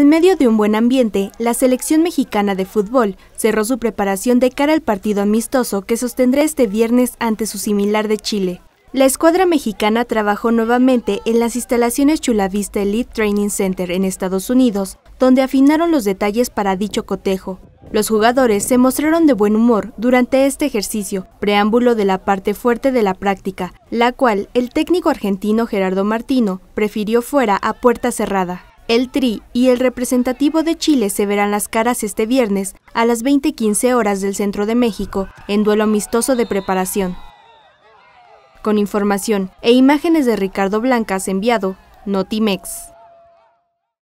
En medio de un buen ambiente, la selección mexicana de fútbol cerró su preparación de cara al partido amistoso que sostendrá este viernes ante su similar de Chile. La escuadra mexicana trabajó nuevamente en las instalaciones Chulavista Elite Training Center en Estados Unidos, donde afinaron los detalles para dicho cotejo. Los jugadores se mostraron de buen humor durante este ejercicio, preámbulo de la parte fuerte de la práctica, la cual el técnico argentino Gerardo Martino prefirió fuera a puerta cerrada. El TRI y el representativo de Chile se verán las caras este viernes a las 20.15 horas del centro de México en duelo amistoso de preparación. Con información e imágenes de Ricardo Blancas enviado, Notimex.